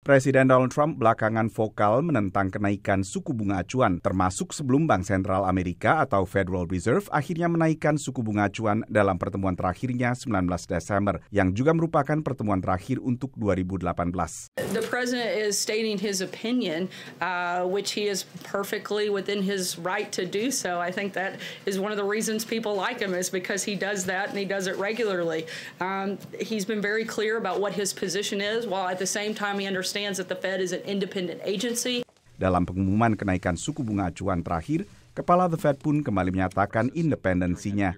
Presiden Donald Trump belakangan vokal menentang kenaikan suku bunga acuan, termasuk sebelum Bank Sentral Amerika atau Federal Reserve akhirnya menaikkan suku bunga acuan dalam pertemuan terakhirnya 19 Desember, yang juga merupakan pertemuan terakhir untuk 2018. The president is stating his opinion, uh, which he is perfectly within his right to do so. I think that is one of the reasons people like him is because he does that and he does it regularly. Um, he's been very clear about what his position is, while at the same time he understands understands that the Fed is an independent agency. Dalam pengumuman kenaikan suku bunga acuan terakhir, kepala The Fed pun kembali menyatakan independensinya.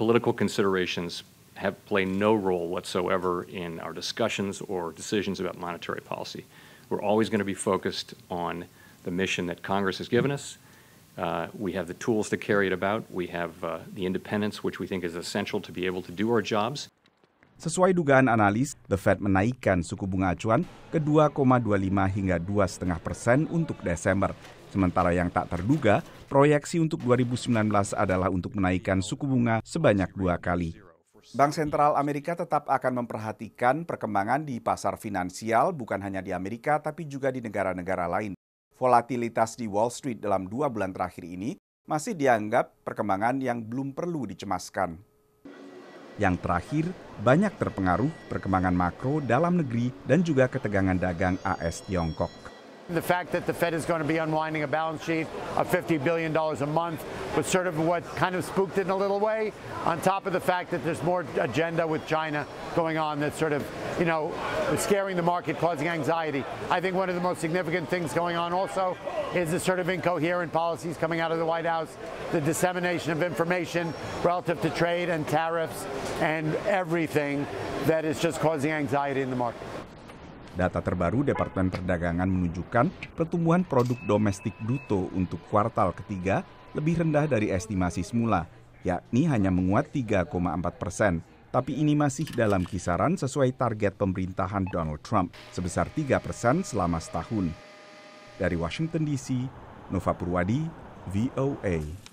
Political considerations have played no role whatsoever in our discussions or decisions about monetary policy. We're always going to be focused on the mission that Congress has given us. Uh, we have the tools to carry it about. We have uh, the independence, which we think is essential to be able to do our jobs. Sesuai dugaan analis, The Fed menaikkan suku bunga acuan ke 2,25 hingga 2,5 persen untuk Desember. Sementara yang tak terduga, proyeksi untuk 2019 adalah untuk menaikkan suku bunga sebanyak dua kali. Bank Sentral Amerika tetap akan memperhatikan perkembangan di pasar finansial bukan hanya di Amerika tapi juga di negara-negara lain. Volatilitas di Wall Street dalam dua bulan terakhir ini masih dianggap perkembangan yang belum perlu dicemaskan. Yang terakhir, banyak terpengaruh perkembangan makro dalam negeri dan juga ketegangan dagang AS Tiongkok. The fact that the Fed is going to be unwinding a balance sheet of $50 billion a month was sort of what kind of spooked it in a little way, on top of the fact that there's more agenda with China going on that sort of you know, scaring the market, causing anxiety. I think one of the most significant things going on also is the sort of incoherent policies coming out of the White House, the dissemination of information relative to trade and tariffs and everything that is just causing anxiety in the market. Data terbaru Departemen Perdagangan menunjukkan pertumbuhan produk domestik bruto untuk kuartal ketiga lebih rendah dari estimasi semula, yakni hanya menguat 3,4 persen tapi ini masih dalam kisaran sesuai target pemerintahan Donald Trump sebesar 3 persen selama setahun. Dari Washington DC, Nova Purwadi, VOA.